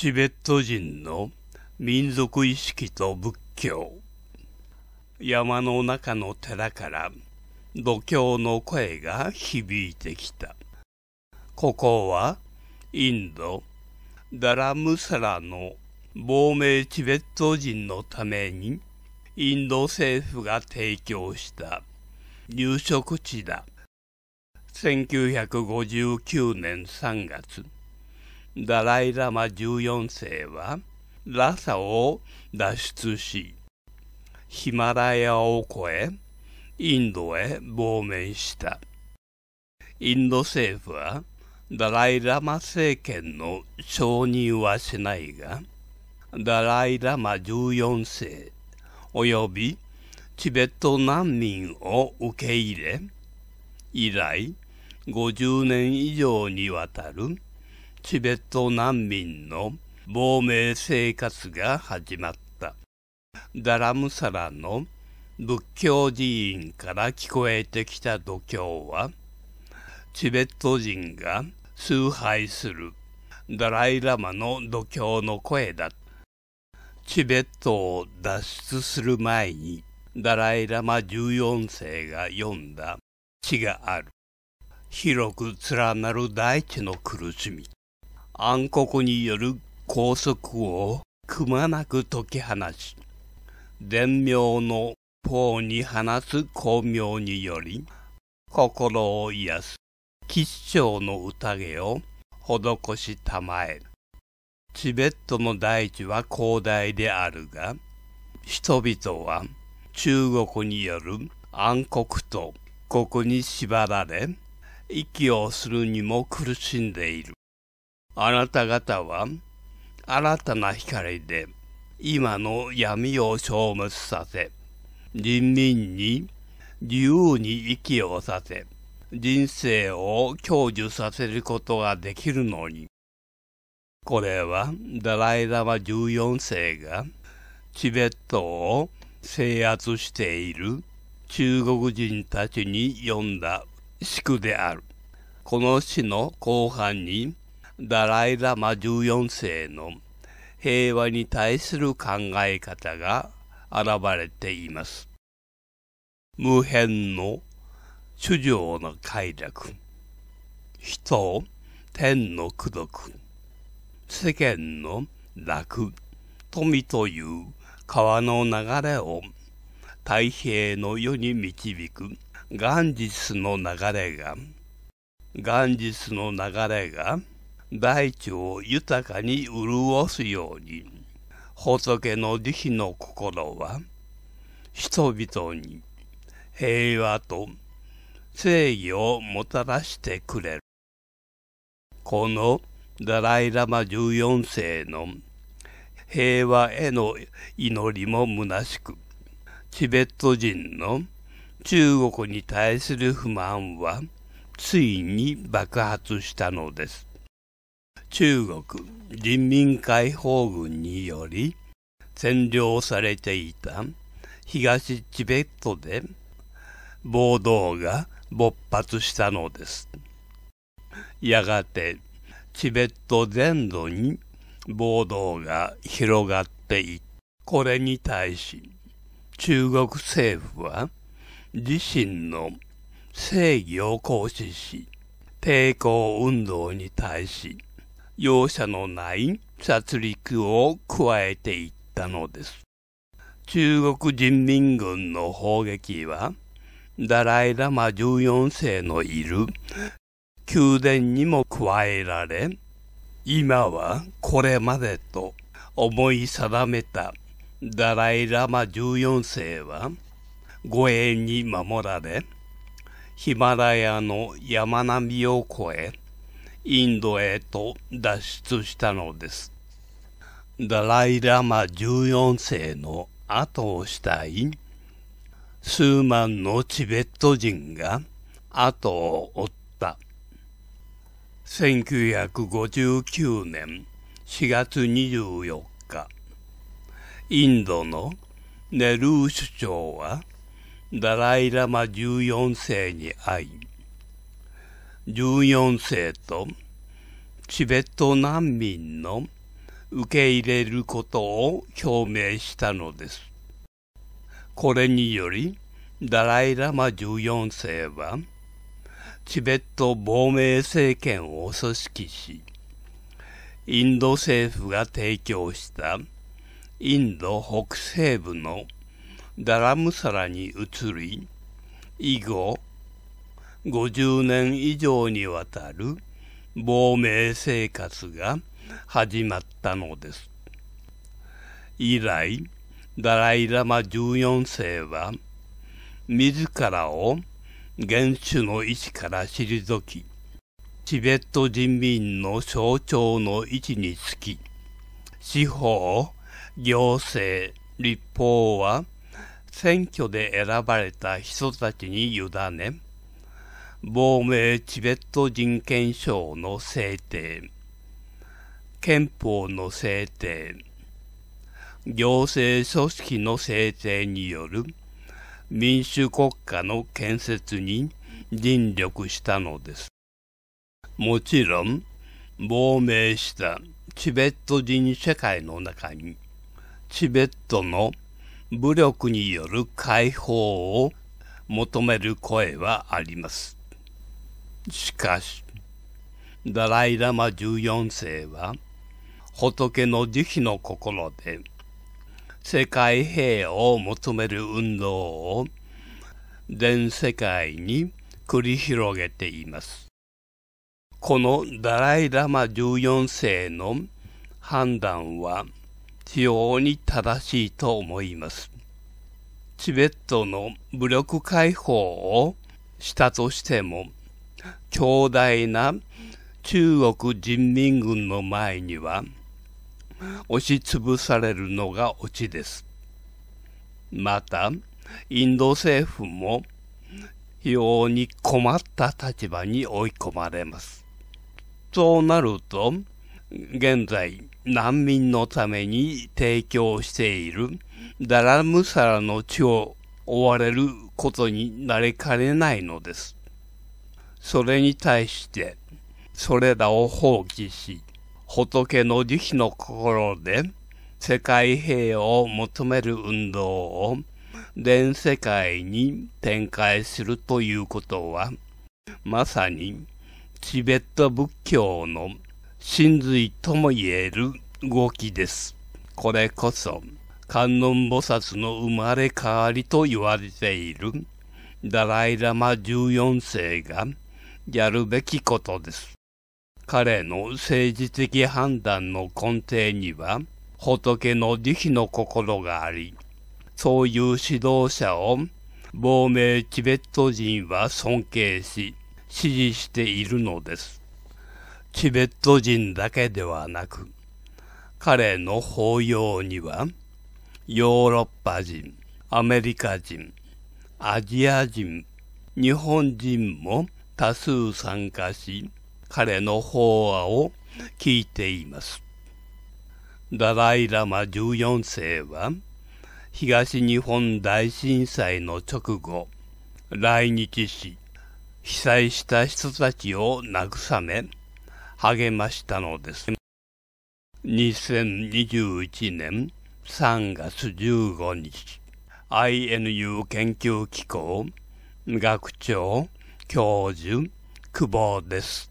チベット人の民族意識と仏教山の中の寺から度胸の声が響いてきたここはインドダラムサラの亡命チベット人のためにインド政府が提供した入植地だ1959年3月ダライ・ラマ14世はラサを脱出しヒマラヤを越えインドへ亡命したインド政府はダライ・ラマ政権の承認はしないがダライ・ラマ14世およびチベット難民を受け入れ以来50年以上にわたるチベット難民の亡命生活が始まったダラムサラの仏教寺院から聞こえてきた度胸はチベット人が崇拝するダライ・ラマの度胸の声だチベットを脱出する前にダライ・ラマ14世が読んだ地がある広く連なる大地の苦しみ暗黒による拘束をくまなく解き放し、伝明の法に放つ光明により、心を癒す吉祥の宴を施したまえ。チベットの大地は広大であるが、人々は中国による暗黒と国に縛られ、息をするにも苦しんでいる。あなた方は新たな光で今の闇を消滅させ、人民に自由に息をさせ、人生を享受させることができるのに。これはダライ・ダマ14世がチベットを制圧している中国人たちに読んだ詩句である。この詩の後半にダライ・ラマ14世の平和に対する考え方が現れています。無辺の主情の快楽、人、天の功徳、世間の楽、富という川の流れを太平の世に導く元日の流れが、元日の流れが大地を豊かに潤すように仏の慈悲の心は人々に平和と正義をもたらしてくれるこのダライ・ラマ14世の平和への祈りも虚しくチベット人の中国に対する不満はついに爆発したのです。中国人民解放軍により占領されていた東チベットで暴動が勃発したのです。やがてチベット全土に暴動が広がっていこれに対し中国政府は自身の正義を行使し抵抗運動に対し容赦のない殺戮を加えていったのです。中国人民軍の砲撃は、ダライ・ラマ14世のいる宮殿にも加えられ、今はこれまでと思い定めたダライ・ラマ14世は、護衛に守られ、ヒマラヤの山並みを越え、インドへと脱出したのです。ダライ・ラマ14世の後をしたい数万のチベット人が後を追った。1959年4月24日、インドのネルー首長はダライ・ラマ14世に会い、14世とチベット難民の受け入れることを表明したのです。これによりダライ・ラマ14世はチベット亡命政権を組織しインド政府が提供したインド北西部のダラムサラに移り以後50年以上にわたる亡命生活が始まったのです。以来、ダライ・ラマ14世は、自らを原種の位置から退き、チベット人民の象徴の位置につき、司法、行政、立法は選挙で選ばれた人たちに委ね、亡命チベット人権省の制定、憲法の制定、行政組織の制定による民主国家の建設に尽力したのです。もちろん、亡命したチベット人社会の中に、チベットの武力による解放を求める声はあります。しかし、ダライ・ラマ14世は、仏の慈悲の心で、世界平和を求める運動を、全世界に繰り広げています。このダライ・ラマ14世の判断は非常に正しいと思います。チベットの武力解放をしたとしても、強大な中国人民軍の前には押しつぶされるのがオチです。また、インド政府も非常に困った立場に追い込まれます。そうなると、現在、難民のために提供しているダラムサラの地を追われることになりかねないのです。それに対してそれらを放棄し仏の慈悲の心で世界平和を求める運動を全世界に展開するということはまさにチベット仏教の真髄ともいえる動きです。これこそ観音菩薩の生まれ変わりと言われているダライ・ラマ14世がやるべきことです。彼の政治的判断の根底には、仏の慈悲の心があり、そういう指導者を亡命チベット人は尊敬し、支持しているのです。チベット人だけではなく、彼の法要には、ヨーロッパ人、アメリカ人、アジア人、日本人も多数参加し、彼の法話を聞いています。ダライ・ラマ14世は、東日本大震災の直後、来日し、被災した人たちを慰め、励ましたのです。2021年3月15日、INU 研究機構、学長、教授久保です。